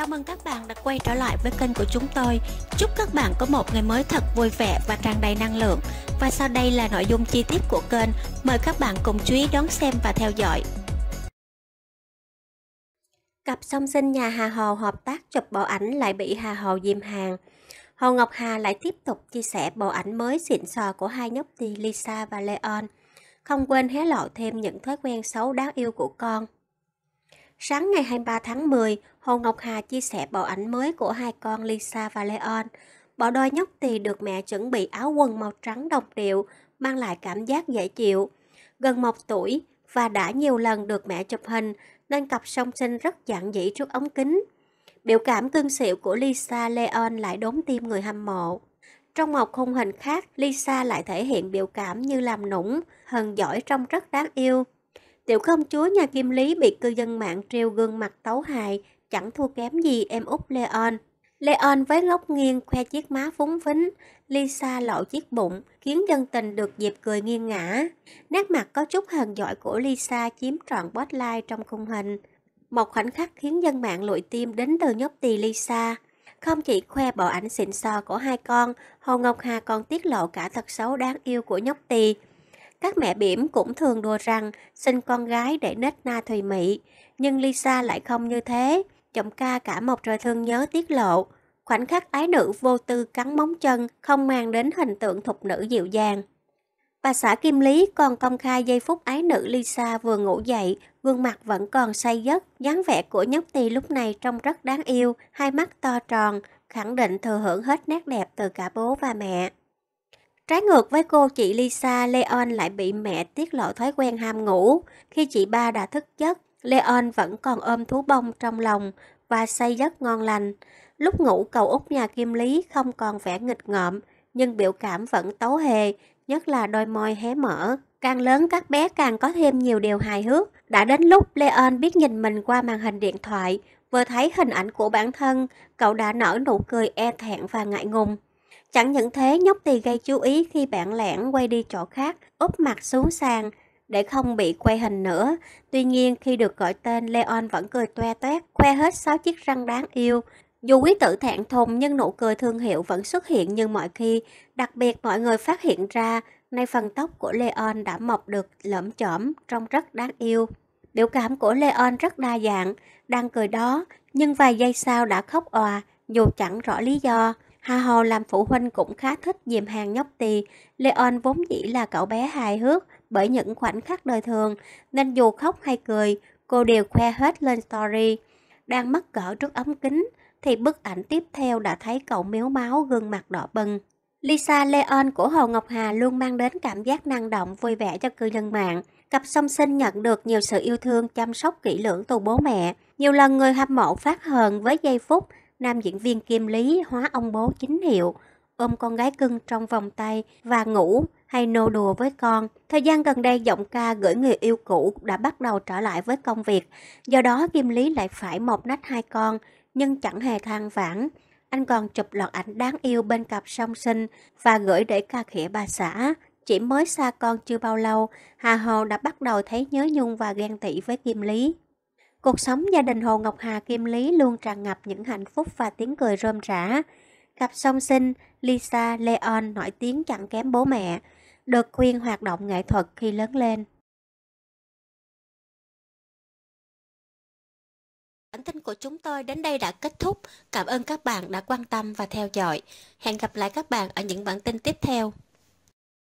Chào mừng các bạn đã quay trở lại với kênh của chúng tôi. Chúc các bạn có một ngày mới thật vui vẻ và tràn đầy năng lượng. Và sau đây là nội dung chi tiết của kênh. Mời các bạn cùng chú ý đón xem và theo dõi. Cặp song sinh nhà Hà Hồ hợp tác chụp bộ ảnh lại bị Hà Hồ dìm hàng. Hồ Ngọc Hà lại tiếp tục chia sẻ bộ ảnh mới xịn sò của hai nhóc tì Lisa và Leon. Không quên hé lộ thêm những thói quen xấu đáng yêu của con. Sáng ngày 23 tháng 10, Hồ Ngọc Hà chia sẻ bộ ảnh mới của hai con Lisa và Leon. Bộ đôi nhóc tỳ được mẹ chuẩn bị áo quần màu trắng đồng điệu, mang lại cảm giác dễ chịu. Gần một tuổi và đã nhiều lần được mẹ chụp hình, nên cặp song sinh rất giản dị trước ống kính. Biểu cảm cưng xịu của Lisa Leon lại đốn tim người hâm mộ. Trong một khung hình khác, Lisa lại thể hiện biểu cảm như làm nũng, hờn giỏi trông rất đáng yêu. Tiểu công chúa nhà Kim Lý bị cư dân mạng treo gương mặt tấu hài, chẳng thua kém gì em út Leon. Leon với ngốc nghiêng khoe chiếc má phúng phính, Lisa lộ chiếc bụng, khiến dân tình được dịp cười nghiêng ngã. Nét mặt có chút hờn giỏi của Lisa chiếm trọn spotlight trong khung hình. Một khoảnh khắc khiến dân mạng lụi tim đến từ nhóc tỳ Lisa. Không chỉ khoe bộ ảnh xịn sò của hai con, Hồ Ngọc Hà còn tiết lộ cả thật xấu đáng yêu của nhóc tỳ. Các mẹ bỉm cũng thường đùa rằng sinh con gái để nết na thùy mị, nhưng Lisa lại không như thế. Giọng ca cả một trời thương nhớ tiết lộ, khoảnh khắc ái nữ vô tư cắn móng chân không mang đến hình tượng thục nữ dịu dàng. Bà xã Kim Lý còn công khai giây phút ái nữ Lisa vừa ngủ dậy, gương mặt vẫn còn say giấc, dáng vẻ của nhóc tỳ lúc này trông rất đáng yêu, hai mắt to tròn, khẳng định thừa hưởng hết nét đẹp từ cả bố và mẹ. Trái ngược với cô chị Lisa, Leon lại bị mẹ tiết lộ thói quen ham ngủ. Khi chị ba đã thức giấc, Leon vẫn còn ôm thú bông trong lòng và say giấc ngon lành. Lúc ngủ cậu út nhà Kim Lý không còn vẻ nghịch ngợm, nhưng biểu cảm vẫn tấu hề, nhất là đôi môi hé mở. Càng lớn các bé càng có thêm nhiều điều hài hước. Đã đến lúc Leon biết nhìn mình qua màn hình điện thoại, vừa thấy hình ảnh của bản thân, cậu đã nở nụ cười e thẹn và ngại ngùng. Chẳng những thế, nhóc tì gây chú ý khi bạn lẻn quay đi chỗ khác, úp mặt xuống sàn để không bị quay hình nữa. Tuy nhiên, khi được gọi tên, Leon vẫn cười toe toét, khoe hết 6 chiếc răng đáng yêu. Dù quý tử thẹn thùng nhưng nụ cười thương hiệu vẫn xuất hiện như mọi khi, đặc biệt mọi người phát hiện ra nay phần tóc của Leon đã mọc được lõm chõm trông rất đáng yêu. Biểu cảm của Leon rất đa dạng, đang cười đó, nhưng vài giây sau đã khóc òa dù chẳng rõ lý do. Hà Hồ làm phụ huynh cũng khá thích dìm hàng nhóc tì. Leon vốn dĩ là cậu bé hài hước bởi những khoảnh khắc đời thường, nên dù khóc hay cười, cô đều khoe hết lên story. Đang mắc cỡ trước ống kính, thì bức ảnh tiếp theo đã thấy cậu miếu máu gương mặt đỏ bừng. Lisa Leon của Hồ Ngọc Hà luôn mang đến cảm giác năng động vui vẻ cho cư dân mạng. Cặp song sinh nhận được nhiều sự yêu thương chăm sóc kỹ lưỡng từ bố mẹ. Nhiều lần người hâm mộ phát hờn với giây phút nam diễn viên Kim Lý hóa ông bố chính hiệu, ôm con gái cưng trong vòng tay và ngủ hay nô đùa với con. Thời gian gần đây giọng ca gửi người yêu cũ đã bắt đầu trở lại với công việc, do đó Kim Lý lại phải một nách hai con, nhưng chẳng hề than vãn. Anh còn chụp loạt ảnh đáng yêu bên cặp song sinh và gửi để ca khỉa bà xã. Chỉ mới xa con chưa bao lâu, Hà Hồ đã bắt đầu thấy nhớ nhung và ghen tị với Kim Lý. Cuộc sống gia đình Hồ Ngọc Hà Kim Lý luôn tràn ngập những hạnh phúc và tiếng cười rôm rã. Cặp song sinh Lisa Leon nổi tiếng chẳng kém bố mẹ, được khuyên hoạt động nghệ thuật khi lớn lên. Bản tin của chúng tôi đến đây đã kết thúc. Cảm ơn các bạn đã quan tâm và theo dõi. Hẹn gặp lại các bạn ở những bản tin tiếp theo.